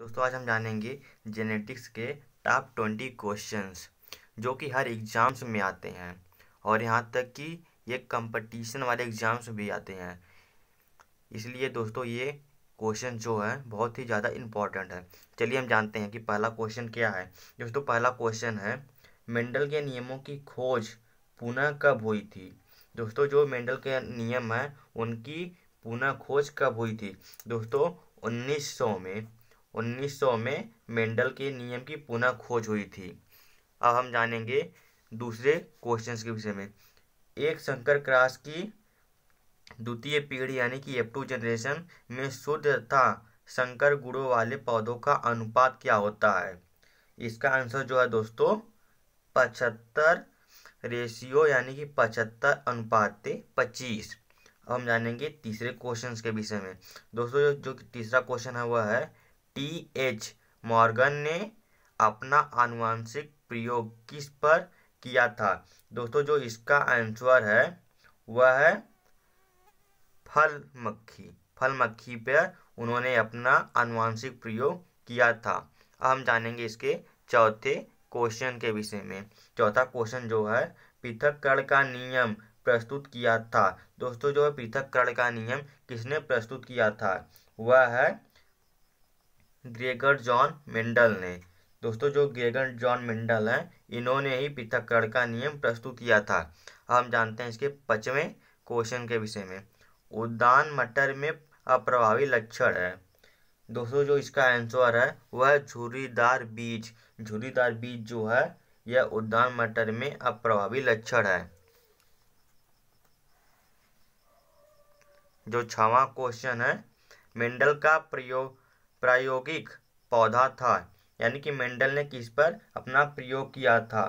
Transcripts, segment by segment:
दोस्तों आज हम जानेंगे जेनेटिक्स के टॉप ट्वेंटी क्वेश्चंस जो कि हर एग्ज़ाम्स में आते हैं और यहाँ तक कि ये कंपटीशन वाले एग्ज़ाम्स भी आते हैं इसलिए दोस्तों ये क्वेश्चन जो है बहुत ही ज़्यादा इम्पॉर्टेंट है चलिए हम जानते हैं कि पहला क्वेश्चन क्या है दोस्तों पहला क्वेश्चन है मेंडल के नियमों की खोज पुनः कब हुई थी दोस्तों जो मेंडल के नियम हैं उनकी पुनः खोज कब हुई थी दोस्तों 1900 में 1900 में मेंडल के नियम की पुनः खोज हुई थी अब हम जानेंगे दूसरे क्वेश्चंस के विषय में एक शंकर क्रास की द्वितीय पीढ़ी यानी कि एप टू जनरेशन में शुद्ध तथा शंकर गुड़ों वाले पौधों का अनुपात क्या होता है इसका आंसर जो है दोस्तों पचहत्तर रेशियो यानी कि पचहत्तर अनुपात पच्चीस अब हम जानेंगे तीसरे क्वेश्चन के विषय में दोस्तों जो, जो तीसरा क्वेश्चन है वह है टी एच मॉर्गन ने अपना आनुवंशिक प्रयोग किस पर किया था दोस्तों जो इसका आंसर है वह है फल मक्खी फल मक्खी पर उन्होंने अपना आनुवंशिक प्रयोग किया था अब हम जानेंगे इसके चौथे क्वेश्चन के विषय में चौथा क्वेश्चन जो है पृथककरण का नियम प्रस्तुत किया था दोस्तों जो है पृथककरण का नियम किसने प्रस्तुत किया था वह है ग्रेगर जॉन मेंडल ने दोस्तों जो ग्रेगर जॉन मेंडल हैं इन्होंने ही पृथककरण का नियम प्रस्तुत किया था हम जानते हैं इसके पचवें क्वेश्चन के विषय में उद्यान मटर में अप्रभावी लक्षण है दोस्तों जो इसका आंसर है वह झुरीदार बीज झुरीदार बीज जो है यह उद्यान मटर में अप्रभावी लक्षण है जो छवा क्वेश्चन है मेंडल का प्रयोग प्रायोगिक पौधा था यानी कि मेंडल ने किस पर अपना प्रयोग किया था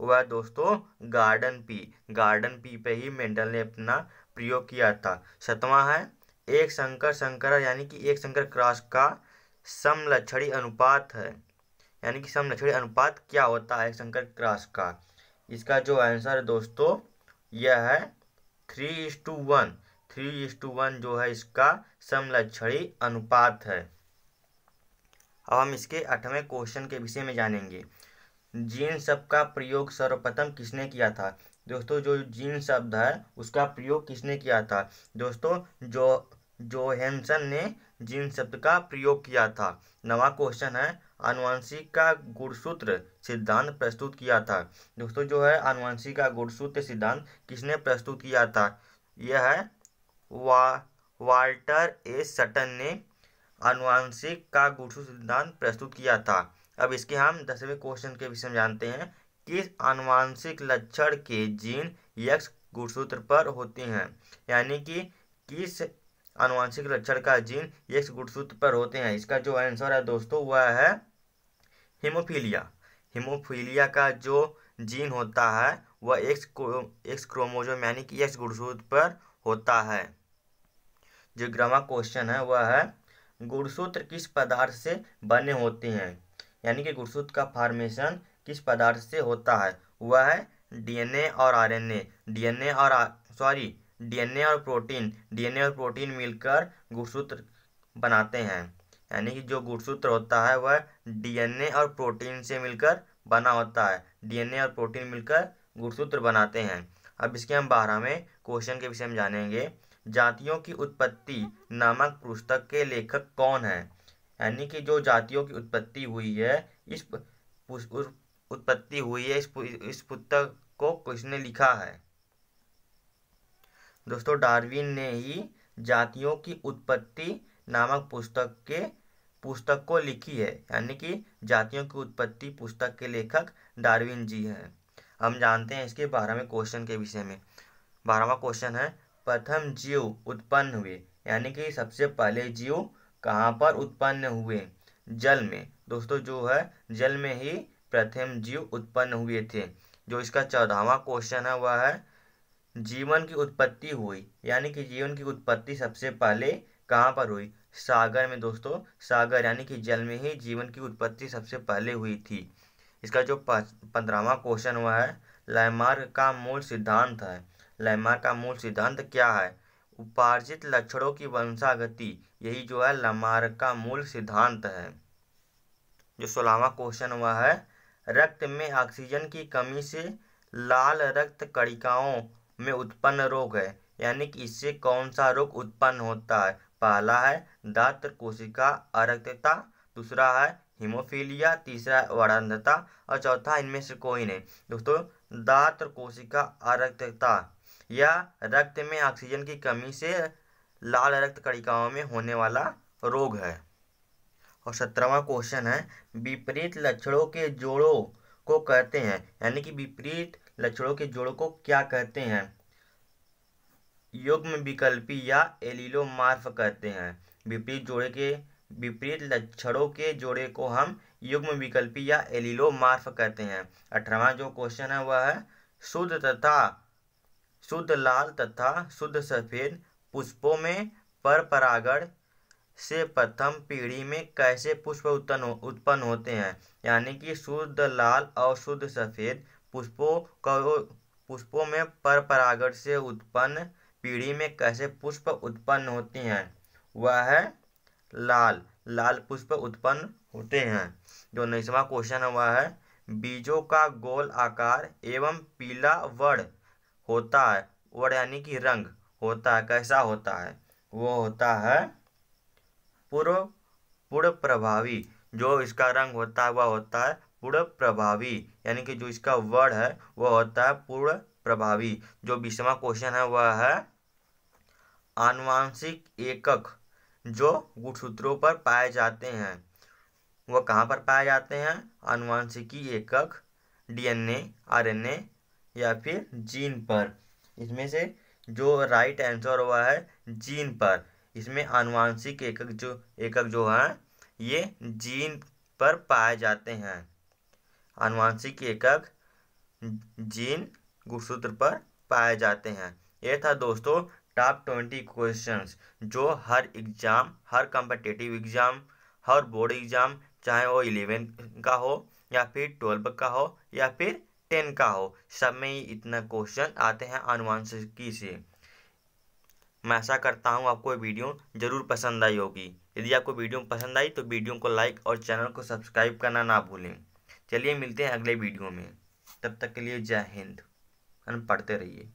वह दोस्तों गार्डन पी गार्डन पी पे ही मेंडल ने अपना प्रयोग किया था सतवा है एक संकर संकर यानी कि एक संकर क्रॉस का समलक्षणी अनुपात है यानी कि समलक्षणी अनुपात क्या होता है एक संकर क्रॉस का इसका जो आंसर है दोस्तों यह है three is two one three is two one जो है इसका समलक्षणी अनुपात है अब हम इसके आठवें क्वेश्चन के विषय में जानेंगे जीन शब्द का प्रयोग सर्वप्रथम किसने किया था दोस्तों जो जीन शब्द है उसका प्रयोग किसने किया था दोस्तों जो जोहेमसन ने जीन शब्द का प्रयोग किया था नवा क्वेश्चन है अनुवंशिक का गुणसूत्र सिद्धांत प्रस्तुत किया था दोस्तों जो है अनुवंशिक का गुणसूत्र सिद्धांत किसने प्रस्तुत किया था यह है वा वाल्टर ए सटन ने अनुवांशिक का गुठु सिद्धांत प्रस्तुत किया था अब इसके हम दसवें क्वेश्चन के विषय में जानते हैं किस आनुवांशिक लक्षण के जीन यक्ष गुणसूत्र पर होते हैं यानी कि किस अनुवांशिक लक्षण का जीन यक्ष गुणसूत्र पर होते हैं इसका जो आंसर है दोस्तों वह है हिमोफीलिया हिमोफीलिया का जो जीन होता है वह एक्स एक्स क्रोमोजोम यानी कि यक्ष गुणसूत्र पर होता है जो ग्रामा क्वेश्चन है वह है गुड़सूत्र किस पदार्थ से बने होते हैं यानी कि गुड़सूत्र का फॉर्मेशन किस पदार्थ से होता है वह है डीएनए और आरएनए डीएनए और सॉरी डीएनए और प्रोटीन डीएनए और प्रोटीन मिलकर गुड़सूत्र बनाते हैं यानी कि जो गुड़सूत्र होता है वह डीएनए और प्रोटीन से मिलकर बना होता है डीएनए और प्रोटीन मिलकर गुड़सूत्र बनाते हैं अब इसके हम बारह में क्वेश्चन के विषय में जानेंगे जातियों की उत्पत्ति नामक पुस्तक के लेखक कौन है यानी कि जो जातियों की उत्पत्ति हुई है इस उत्पत्ति हुई है इस इस पुस्तक को किसने लिखा है दोस्तों डार्विन ने ही जातियों की उत्पत्ति नामक पुस्तक के पुस्तक को लिखी है यानी कि जातियों की उत्पत्ति पुस्तक के लेखक डार्विन जी हैं हम जानते हैं इसके बारहवें क्वेश्चन के विषय में बारहवा क्वेश्चन है प्रथम जीव उत्पन्न हुए यानी कि सबसे पहले जीव कहाँ पर उत्पन्न हुए जल में दोस्तों जो है जल में ही प्रथम जीव उत्पन्न हुए थे जो इसका चौदहवा क्वेश्चन है वह है जीवन की उत्पत्ति हुई यानी कि जीवन की उत्पत्ति सबसे पहले कहाँ पर हुई सागर में दोस्तों सागर यानी कि जल में ही जीवन की उत्पत्ति सबसे पहले हुई थी इसका जो पंद्रहवा क्वेश्चन हुआ है लैमार्ग का मूल सिद्धांत है लैमार का मूल सिद्धांत क्या है उपार्जित लक्षणों की वंशागति यही जो है लैमार का मूल सिद्धांत है जो सोलहवा क्वेश्चन हुआ है रक्त में ऑक्सीजन की कमी से लाल रक्त कणिकाओं में उत्पन्न रोग है यानी कि इससे कौन सा रोग उत्पन्न होता है पहला है दात कोशिका अरक्तता दूसरा है हीमोफीलिया तीसरा है वड़ंधता और चौथा इनमें से कोई नहीं दोस्तों दात कोशिका अरक्तता या रक्त में ऑक्सीजन की कमी से लाल रक्त कणिकाओं में होने वाला रोग है और सत्रहवा क्वेश्चन है विपरीत लक्षणों के जोड़ों को कहते हैं यानी कि विपरीत लक्षणों के जोड़ों को क्या कहते हैं युग्म विकल्पी या एलिलोमार्फ कहते हैं विपरीत जोड़े के विपरीत लक्षणों के जोड़े को हम युग्म विकल्पी या एलिलोमार्फ कहते हैं अठारहवा जो क्वेश्चन है वह है शुद्ध तथा शुद्ध लाल तथा शुद्ध सफ़ेद पुष्पों में पर परागण से प्रथम पीढ़ी में कैसे पुष्प उत्पन्न उत्पन्न होते हैं यानी कि शुद्ध लाल और शुद्ध सफ़ेद पुष्पों का पुष्पों में पर परागण से उत्पन्न पीढ़ी में कैसे पुष्प उत्पन्न होते हैं वह है लाल लाल पुष्प उत्पन्न होते हैं जो नईसवा क्वेश्चन है वह है बीजों का गोल आकार एवं पीला वर्ण होता है वर्ण यानी कि रंग होता है कैसा होता है वो होता है पूर्व पूर्व प्रभावी जो इसका रंग होता है वह होता है पूर्व प्रभावी यानी कि जो इसका वर्ड है वह होता है पूर्व प्रभावी जो बीसवा क्वेश्चन है वह है आनुवांशिक एकक जो गुटसूत्रों पर पाए जाते हैं वह कहाँ पर पाए जाते हैं आनुवांशिकी एकक डीएनए आरएनए या फिर जीन पर इसमें से जो राइट आंसर हुआ है जीन पर इसमें आनुवांशिक एकक जो एकक जो है ये जीन पर पाए जाते हैं आनुवांशिक एकक जीन गुणसूत्र पर पाए जाते हैं ये था दोस्तों टॉप ट्वेंटी क्वेश्चंस जो हर एग्ज़ाम हर कॉम्पिटेटिव एग्ज़ाम हर बोर्ड एग्ज़ाम चाहे वो इलेवेंथ का हो या फिर ट्वेल्व का हो या फिर टेन का हो सब में ही इतना क्वेश्चन आते हैं अनुवांशिकी से मैं ऐसा करता हूँ आपको वीडियो ज़रूर पसंद आई होगी यदि आपको वीडियो पसंद आई तो वीडियो को लाइक और चैनल को सब्सक्राइब करना ना भूलें चलिए मिलते हैं अगले वीडियो में तब तक के लिए जय हिंद हम पढ़ते रहिए